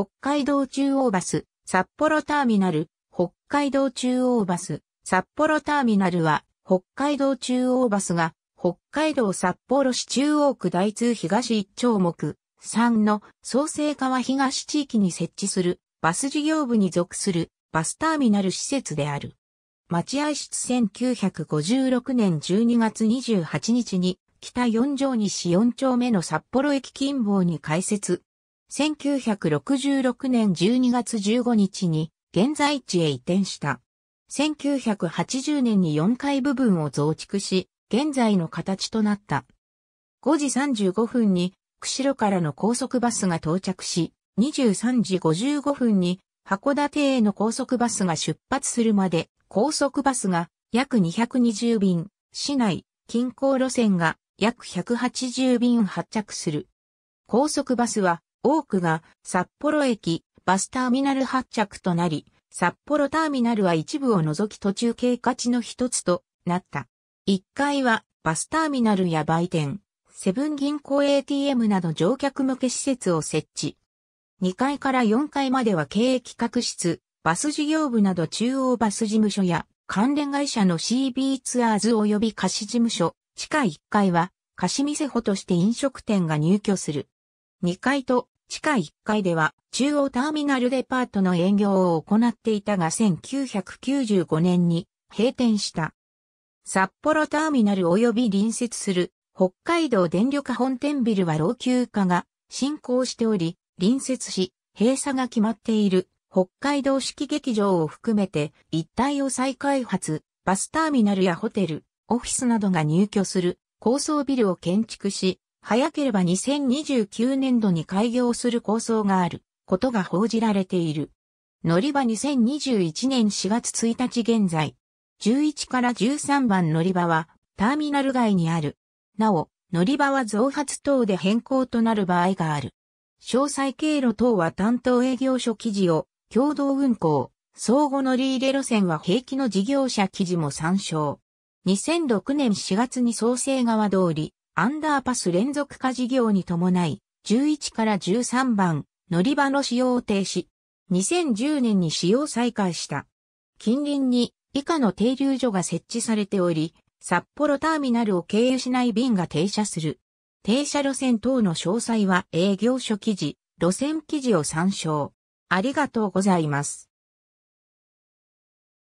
北海道中央バス、札幌ターミナル、北海道中央バス、札幌ターミナルは、北海道中央バスが、北海道札幌市中央区大通東一丁目、3の創生川東地域に設置する、バス事業部に属する、バスターミナル施設である。待合室1956年12月28日に、北4条西4丁目の札幌駅近傍に開設、1966年12月15日に現在地へ移転した。1980年に4階部分を増築し、現在の形となった。5時35分に釧路からの高速バスが到着し、23時55分に函館への高速バスが出発するまで、高速バスが約220便、市内、近郊路線が約180便発着する。高速バスは多くが札幌駅、バスターミナル発着となり、札幌ターミナルは一部を除き途中経過地の一つとなった。1階はバスターミナルや売店、セブン銀行 ATM など乗客向け施設を設置。2階から4階までは経営企画室、バス事業部など中央バス事務所や関連会社の CB ツアーズ及び貸し事務所、地下1階は貸し店舗として飲食店が入居する。2階と地下1階では中央ターミナルデパートの営業を行っていたが1995年に閉店した。札幌ターミナル及び隣接する北海道電力本店ビルは老朽化が進行しており、隣接し閉鎖が決まっている北海道式劇場を含めて一帯を再開発、バスターミナルやホテル、オフィスなどが入居する高層ビルを建築し、早ければ2029年度に開業する構想があることが報じられている。乗り場2021年4月1日現在、11から13番乗り場はターミナル外にある。なお、乗り場は増発等で変更となる場合がある。詳細経路等は担当営業所記事を共同運行、相互乗り入れ路線は平気の事業者記事も参照。2006年4月に創生側通り、アンダーパス連続化事業に伴い、11から13番、乗り場の使用を停止。2010年に使用再開した。近隣に以下の停留所が設置されており、札幌ターミナルを経由しない便が停車する。停車路線等の詳細は営業所記事、路線記事を参照。ありがとうございます。